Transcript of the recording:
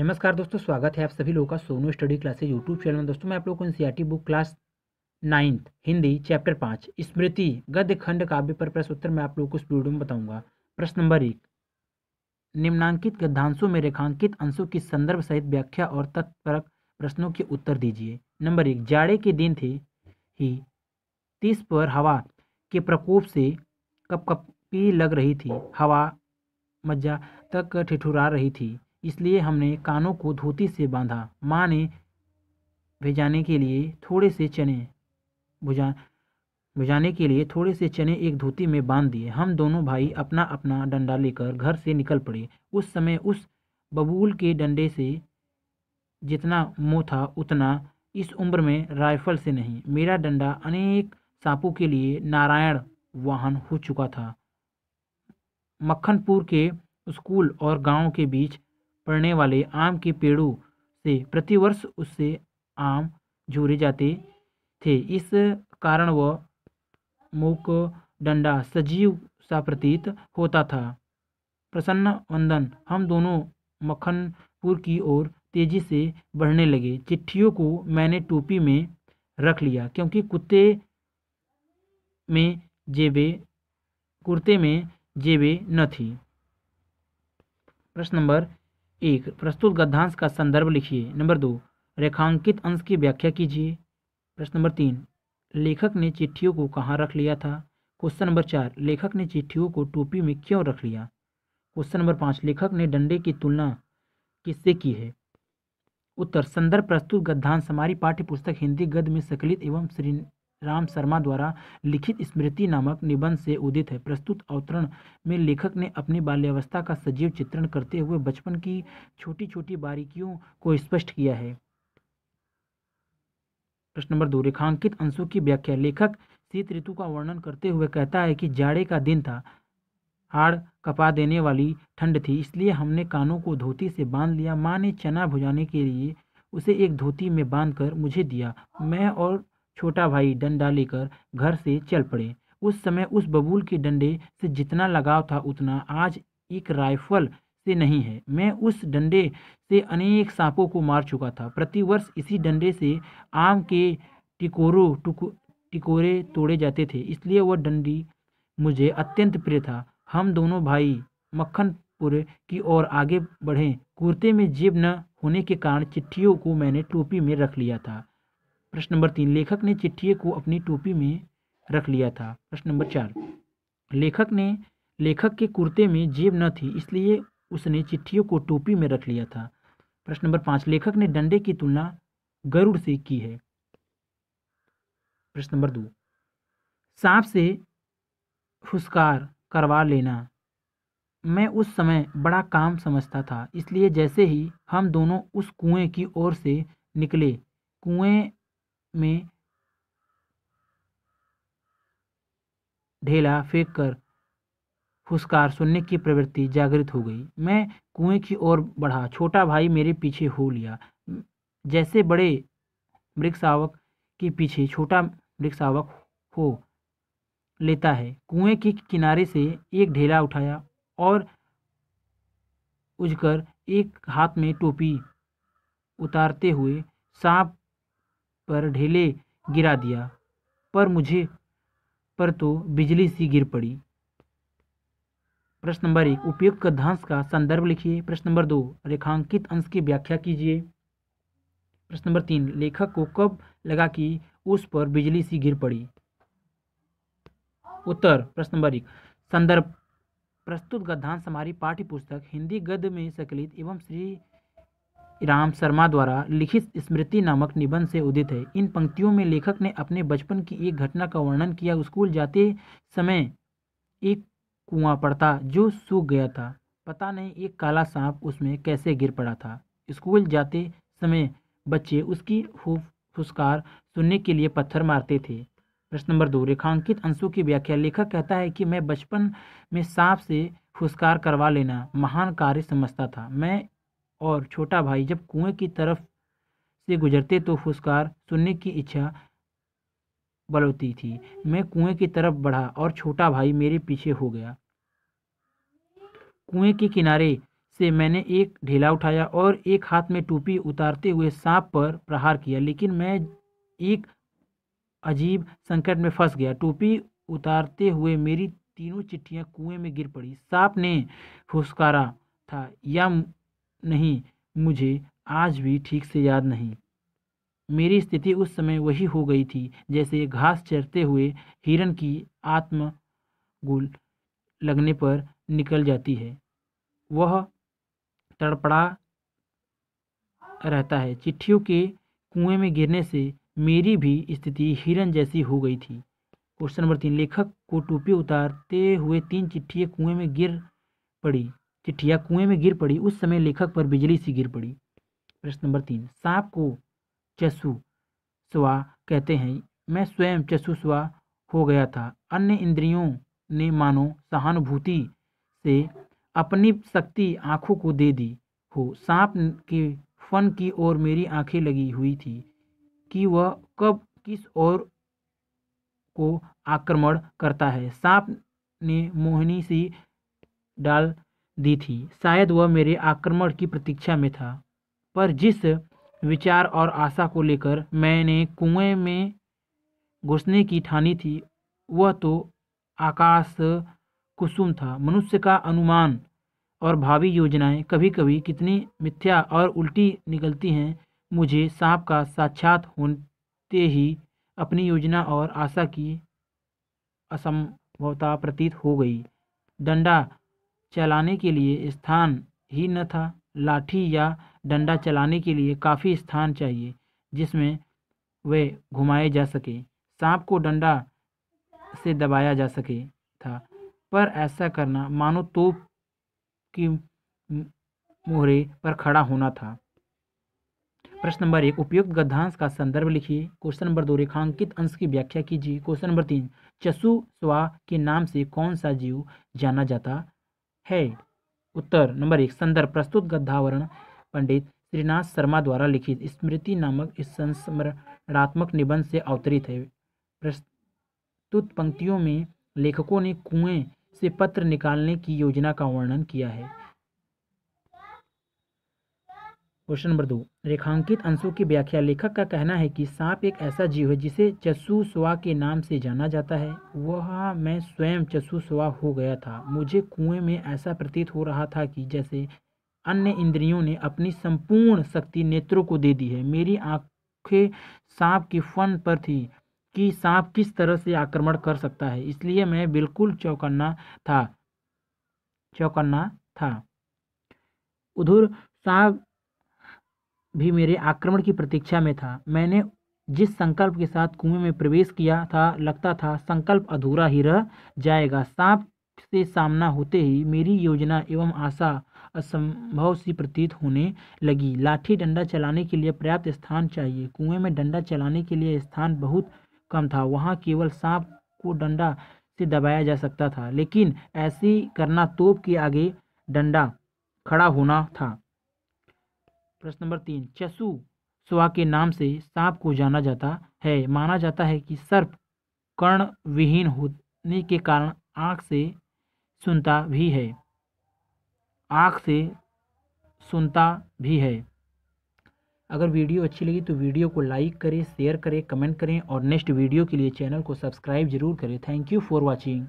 नमस्कार दोस्तों स्वागत है आप सभी लोगों का Sonu study classes YouTube channel में दोस्तों मैं आप लोगों को N book class ninth Hindi chapter पाँच स्मृति गद्य खंड काव्य पर प्रश्न उत्तर मैं आप लोगों को इस वीडियो में बताऊंगा प्रश्न नंबर एक निम्नांकित गद्धांशों में रेखांकित अंशों की संदर्भ सहित व्याख्या और तत्परक प्रश्नों के उत्तर दीजिए नंबर एक जाड़े के दिन थे ही तीस पर हवा के प्रकोप से कपकपी लग रही थी हवा मज्जा तक ठिठुरा रही थी इसलिए हमने कानों को धोती से बांधा माँ ने भेजाने के लिए थोड़े से चने भुजा भुजाने के लिए थोड़े से चने एक धोती में बांध दिए हम दोनों भाई अपना अपना डंडा लेकर घर से निकल पड़े उस समय उस बबूल के डंडे से जितना मोह था उतना इस उम्र में राइफल से नहीं मेरा डंडा अनेक सांपों के लिए नारायण वाहन हो चुका था मक्खनपुर के स्कूल और गांव के बीच पड़ने वाले आम के पेड़ों से प्रतिवर्ष उससे आम झूरे जाते थे इस कारण वह मूक डंडा सजीव सा प्रतीत होता था प्रसन्न वंदन हम दोनों मखनपुर की ओर तेजी से बढ़ने लगे चिट्ठियों को मैंने टोपी में रख लिया क्योंकि कुत्ते में जेबे कुर्ते में जेबे न थी प्रश्न नंबर एक प्रस्तुत गद्यांश का संदर्भ लिखिए नंबर दो रेखांकित अंश की व्याख्या कीजिए प्रश्न नंबर तीन लेखक ने चिट्ठियों को कहाँ रख लिया था क्वेश्चन नंबर चार लेखक ने चिट्ठियों को टोपी में क्यों रख लिया क्वेश्चन नंबर पाँच लेखक ने डंडे की तुलना किससे की है उत्तर संदर्भ प्रस्तुत गद्यांश हमारी पाठ्य पुस्तक हिंदी गद्य में सकलित एवं श्रेणी राम शर्मा द्वारा लिखित स्मृति नामक निबंध से उदित है प्रस्तुत अवतरण में लेखक ने अपनी बाल्यावस्था का सजीव चित्रण करते हुए बचपन की छोटी छोटी बारीकियों को स्पष्ट किया है प्रश्न नंबर दो रेखांकित अंशों की व्याख्या लेखक शीत ऋतु का वर्णन करते हुए कहता है कि जाड़े का दिन था हाड़ कपा देने वाली ठंड थी इसलिए हमने कानों को धोती से बांध लिया माँ ने चना भुजाने के लिए उसे एक धोती में बांध कर मुझे दिया मैं और छोटा भाई डंडा लेकर घर से चल पड़े उस समय उस बबूल के डंडे से जितना लगाव था उतना आज एक राइफल से नहीं है मैं उस डंडे से अनेक सांपों को मार चुका था प्रतिवर्ष इसी डंडे से आम के टिकोरों टुको टिकोरे तोड़े जाते थे इसलिए वह डंडी मुझे अत्यंत प्रिय था हम दोनों भाई मक्खनपुर की ओर आगे बढ़े कुर्ते में जेब न होने के कारण चिट्ठियों को मैंने टोपी में रख लिया था प्रश्न नंबर तीन लेखक ने चिट्ठी को अपनी टोपी में रख लिया था प्रश्न नंबर चार लेखक ने लेखक के कुर्ते में जेब न थी इसलिए उसने चिट्ठियों को टोपी में रख लिया था प्रश्न नंबर पाँच लेखक ने डंडे की तुलना गरुड़ से की है प्रश्न नंबर दो सांप से फुसकार करवा लेना मैं उस समय बड़ा काम समझता था इसलिए जैसे ही हम दोनों उस कुएं की ओर से निकले कुएं में ढेला फेंक कर फुसकार सुनने की प्रवृत्ति जागृत हो गई मैं कुएं की ओर बढ़ा छोटा भाई मेरे पीछे हो लिया जैसे बड़े वृक्षावक के पीछे छोटा वृक्षावक हो लेता है कुएं के किनारे से एक ढेला उठाया और उजकर एक हाथ में टोपी उतारते हुए सांप पर ढेले गिरा दिया पर मुझे पर तो बिजली सी गिर पड़ी प्रश्न नंबर एक उपयुक्त गद्यांश का संदर्भ लिखिए प्रश्न नंबर दो रेखांकित अंश की व्याख्या कीजिए प्रश्न नंबर तीन लेखक को कब लगा कि उस पर बिजली सी गिर पड़ी उत्तर प्रश्न नंबर एक संदर्भ प्रस्तुत गद्धांश हमारी पाठ्य पुस्तक हिंदी गद्य में सकलित एवं श्री राम शर्मा द्वारा लिखित स्मृति नामक निबंध से उदित है इन पंक्तियों में लेखक ने अपने बचपन की एक घटना का वर्णन किया स्कूल जाते समय एक कुआं पड़ता जो सूख गया था पता नहीं एक काला सांप उसमें कैसे गिर पड़ा था स्कूल जाते समय बच्चे उसकी फुसकार सुनने के लिए पत्थर मारते थे प्रश्न नंबर दो रेखांकित अंशु की व्याख्या लेखक कहता है कि मैं बचपन में सांप से फुसकार करवा लेना महान कार्य समझता था मैं और छोटा भाई जब कुएं की तरफ से गुजरते तो फुसकार सुनने की इच्छा बलती थी मैं कुएं की तरफ बढ़ा और छोटा भाई मेरे पीछे हो गया कुएं के किनारे से मैंने एक ढीला उठाया और एक हाथ में टोपी उतारते हुए सांप पर प्रहार किया लेकिन मैं एक अजीब संकट में फंस गया टोपी उतारते हुए मेरी तीनों चिट्ठियां कुएं में गिर पड़ी सांप ने फुसकारा था या नहीं मुझे आज भी ठीक से याद नहीं मेरी स्थिति उस समय वही हो गई थी जैसे घास चरते हुए हिरन की आत्म गुल लगने पर निकल जाती है वह तड़पड़ा रहता है चिट्ठियों के कुएं में गिरने से मेरी भी स्थिति हिरन जैसी हो गई थी क्वेश्चन नंबर तीन लेखक को टोपी उतारते हुए तीन चिट्ठियाँ कुएं में गिर पड़ी चिट्ठिया कुएं में गिर पड़ी उस समय लेखक पर बिजली सी गिर पड़ी प्रश्न नंबर तीन सांप को चसु स्वा कहते हैं मैं स्वयं चसु स्वा हो गया था अन्य इंद्रियों ने मानो सहानुभूति से अपनी शक्ति आंखों को दे दी हो सांप के फन की ओर मेरी आंखें लगी हुई थी कि वह कब किस ओर को आक्रमण करता है सांप ने मोहिनी सी डाल दी थी शायद वह मेरे आक्रमण की प्रतीक्षा में था पर जिस विचार और आशा को लेकर मैंने कुएं में घुसने की ठानी थी वह तो आकाश कुसुम था मनुष्य का अनुमान और भावी योजनाएं कभी कभी कितनी मिथ्या और उल्टी निकलती हैं मुझे सांप का साक्षात होते ही अपनी योजना और आशा की असंभवता प्रतीत हो गई डंडा चलाने के लिए स्थान ही न था लाठी या डंडा चलाने के लिए काफ़ी स्थान चाहिए जिसमें वे घुमाए जा सके सांप को डंडा से दबाया जा सके था पर ऐसा करना मानो तोप की मोहरे पर खड़ा होना था प्रश्न नंबर एक उपयुक्त गद्यांश का संदर्भ लिखिए क्वेश्चन नंबर दो रेखांकित अंश की व्याख्या कीजिए क्वेश्चन नंबर तीन चसु स्वा के नाम से कौन सा जीव जाना जाता है उत्तर नंबर एक संदर्भ प्रस्तुत गद्धावरण पंडित श्रीनाथ शर्मा द्वारा लिखित स्मृति नामक इस संस्मरणात्मक निबंध से अवतरित है प्रस्तुत पंक्तियों में लेखकों ने कुएं से पत्र निकालने की योजना का वर्णन किया है क्वेश्चन नंबर दो रेखांकित अंशों की व्याख्या लेखक का कहना है कि सांप एक ऐसा जीव है जिसे स्वा के नाम से जाना जाता है वह मैं स्वयं स्वा हो गया था मुझे कुएं में ऐसा प्रतीत हो रहा था कि जैसे अन्य इंद्रियों ने अपनी संपूर्ण शक्ति नेत्रों को दे दी है मेरी आंखें सांप की फन पर थी कि सांप किस तरह से आक्रमण कर सकता है इसलिए मैं बिल्कुल चौकन्ना था चौकन्ना था उधर सांप भी मेरे आक्रमण की प्रतीक्षा में था मैंने जिस संकल्प के साथ कुएं में प्रवेश किया था लगता था संकल्प अधूरा ही रह जाएगा सांप से सामना होते ही मेरी योजना एवं आशा असंभव सी प्रतीत होने लगी लाठी डंडा चलाने के लिए पर्याप्त स्थान चाहिए कुएं में डंडा चलाने के लिए स्थान बहुत कम था वहाँ केवल सांप को डंडा से दबाया जा सकता था लेकिन ऐसी करना तोप के आगे डंडा खड़ा होना था प्रश्न नंबर तीन चसु सुआ के नाम से सांप को जाना जाता है माना जाता है कि सर्प कर्ण विहीन होने के कारण आँख से सुनता भी है आँख से सुनता भी है अगर वीडियो अच्छी लगी तो वीडियो को लाइक करें शेयर करें कमेंट करें और नेक्स्ट वीडियो के लिए चैनल को सब्सक्राइब जरूर करें थैंक यू फॉर वॉचिंग